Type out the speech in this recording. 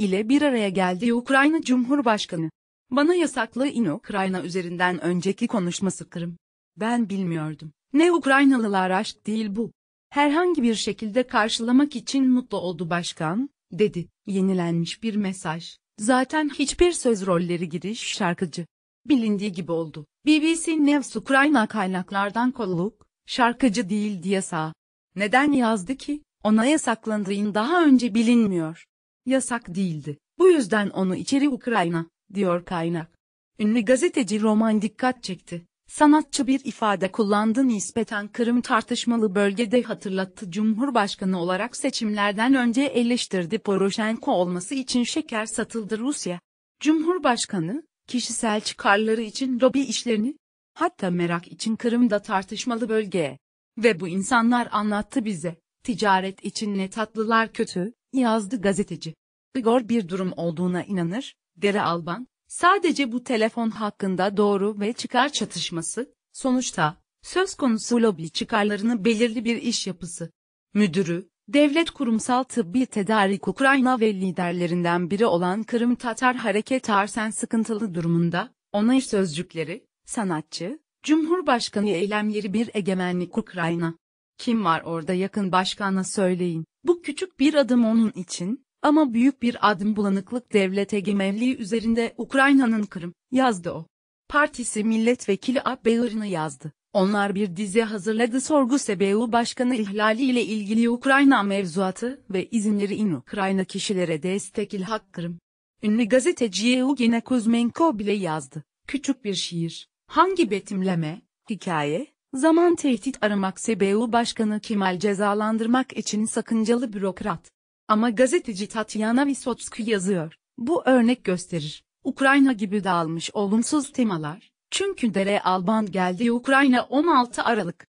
ile bir araya geldi Ukrayna Cumhurbaşkanı. Bana yasaklı in Ukrayna üzerinden önceki konuşması Kırım. Ben bilmiyordum. Ne Ukraynalılar aşk değil bu. Herhangi bir şekilde karşılamak için mutlu oldu başkan, dedi. Yenilenmiş bir mesaj. Zaten hiçbir söz rolleri giriş şarkıcı. Bilindiği gibi oldu. BBC News Ukrayna kaynaklardan kolluk, şarkıcı değil diye sağ. Neden yazdı ki? Ona yasaklandığın daha önce bilinmiyor. Yasak değildi. Bu yüzden onu içeri Ukrayna, diyor kaynak. Ünlü gazeteci Roman dikkat çekti. Sanatçı bir ifade kullandı nispeten Kırım tartışmalı bölgede hatırlattı Cumhurbaşkanı olarak seçimlerden önce eleştirdi Poroshenko olması için şeker satıldı Rusya. Cumhurbaşkanı, kişisel çıkarları için lobi işlerini, hatta merak için Kırım'da tartışmalı bölgeye. Ve bu insanlar anlattı bize, ticaret için ne tatlılar kötü, yazdı gazeteci. Igor bir durum olduğuna inanır, Dere Alban, sadece bu telefon hakkında doğru ve çıkar çatışması, sonuçta, söz konusu lobi çıkarlarını belirli bir iş yapısı. Müdürü, devlet kurumsal tıbbi tedarik Ukrayna ve liderlerinden biri olan Kırım Tatar Hareket Arsen sıkıntılı durumunda, onay sözcükleri, sanatçı, Cumhurbaşkanı eylemleri bir egemenlik Ukrayna. Kim var orada yakın başkana söyleyin. Bu küçük bir adım onun için, ama büyük bir adım bulanıklık devlet egemenliği üzerinde Ukrayna'nın Kırım, yazdı o. Partisi milletvekili Abbeyr'ını yazdı. Onlar bir dizi hazırladı sorgu SBU Başkanı ihlali ile ilgili Ukrayna mevzuatı ve izinleri in Ukrayna kişilere destek ilhak Kırım. Ünlü gazeteci Yevgeny Kuzmenko bile yazdı. Küçük bir şiir. Hangi betimleme, hikaye, Zaman tehdit aramak SBU Başkanı Kemal cezalandırmak için sakıncalı bürokrat. Ama gazeteci Tatyana Visotski yazıyor, bu örnek gösterir. Ukrayna gibi dağılmış olumsuz temalar. Çünkü Dere Alban geldi Ukrayna 16 Aralık.